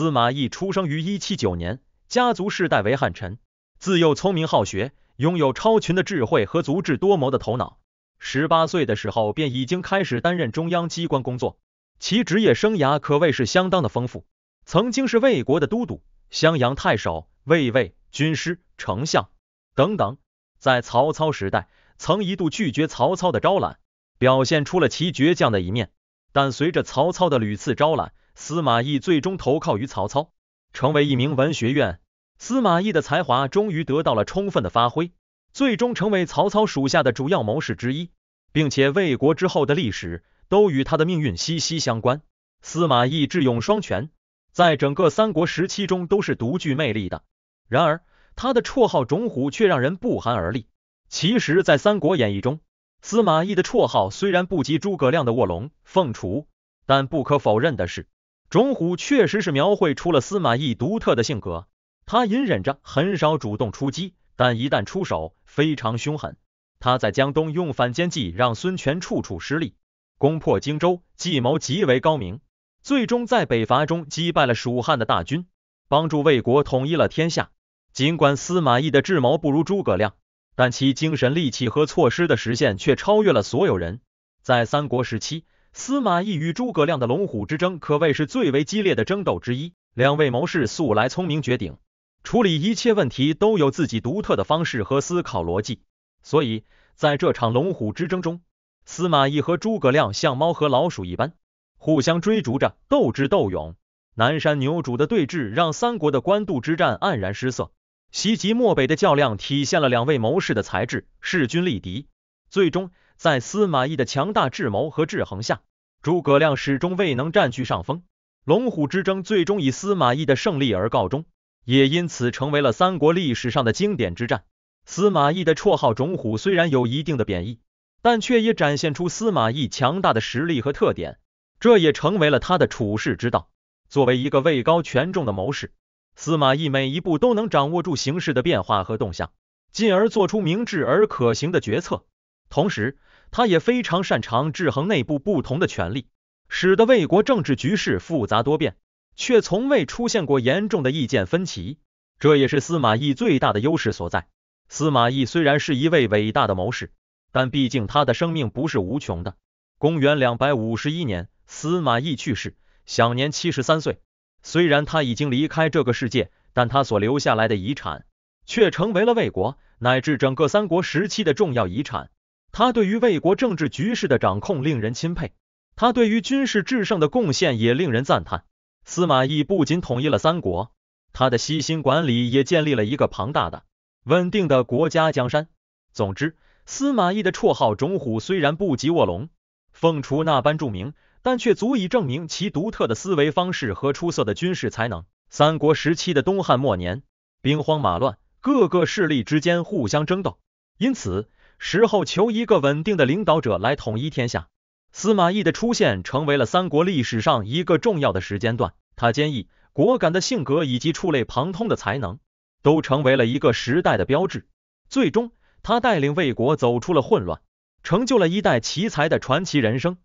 司马懿出生于一七九年，家族世代为汉臣。自幼聪明好学，拥有超群的智慧和足智多谋的头脑。十八岁的时候便已经开始担任中央机关工作，其职业生涯可谓是相当的丰富。曾经是魏国的都督、襄阳太守、卫尉、军师、丞相等等。在曹操时代，曾一度拒绝曹操的招揽，表现出了其倔强的一面。但随着曹操的屡次招揽，司马懿最终投靠于曹操，成为一名文学院。司马懿的才华终于得到了充分的发挥，最终成为曹操属下的主要谋士之一，并且魏国之后的历史都与他的命运息息相关。司马懿智勇双全，在整个三国时期中都是独具魅力的。然而，他的绰号“种虎”却让人不寒而栗。其实，在《三国演义》中，司马懿的绰号虽然不及诸葛亮的卧龙、凤雏，但不可否认的是，钟虎确实是描绘出了司马懿独特的性格。他隐忍着，很少主动出击，但一旦出手，非常凶狠。他在江东用反间计让孙权处处失利，攻破荆州，计谋极为高明。最终在北伐中击败了蜀汉的大军，帮助魏国统一了天下。尽管司马懿的智谋不如诸葛亮。但其精神力气和措施的实现却超越了所有人。在三国时期，司马懿与诸葛亮的龙虎之争可谓是最为激烈的争斗之一。两位谋士素来聪明绝顶，处理一切问题都有自己独特的方式和思考逻辑。所以，在这场龙虎之争中，司马懿和诸葛亮像猫和老鼠一般，互相追逐着，斗智斗勇。南山牛主的对峙让三国的官渡之战黯然失色。袭击漠北的较量体现了两位谋士的才智，势均力敌。最终，在司马懿的强大智谋和制衡下，诸葛亮始终未能占据上风。龙虎之争最终以司马懿的胜利而告终，也因此成为了三国历史上的经典之战。司马懿的绰号“种虎”虽然有一定的贬义，但却也展现出司马懿强大的实力和特点，这也成为了他的处世之道。作为一个位高权重的谋士。司马懿每一步都能掌握住形势的变化和动向，进而做出明智而可行的决策。同时，他也非常擅长制衡内部不同的权力，使得魏国政治局势复杂多变，却从未出现过严重的意见分歧。这也是司马懿最大的优势所在。司马懿虽然是一位伟大的谋士，但毕竟他的生命不是无穷的。公元两百五十一年，司马懿去世，享年七十三岁。虽然他已经离开这个世界，但他所留下来的遗产却成为了魏国乃至整个三国时期的重要遗产。他对于魏国政治局势的掌控令人钦佩，他对于军事制胜的贡献也令人赞叹。司马懿不仅统一了三国，他的悉心管理也建立了一个庞大的、稳定的国家江山。总之，司马懿的绰号“种虎”虽然不及卧龙、凤雏那般著名。但却足以证明其独特的思维方式和出色的军事才能。三国时期的东汉末年，兵荒马乱，各个势力之间互相争斗，因此时候求一个稳定的领导者来统一天下。司马懿的出现成为了三国历史上一个重要的时间段。他坚毅、果敢的性格以及触类旁通的才能，都成为了一个时代的标志。最终，他带领魏国走出了混乱，成就了一代奇才的传奇人生。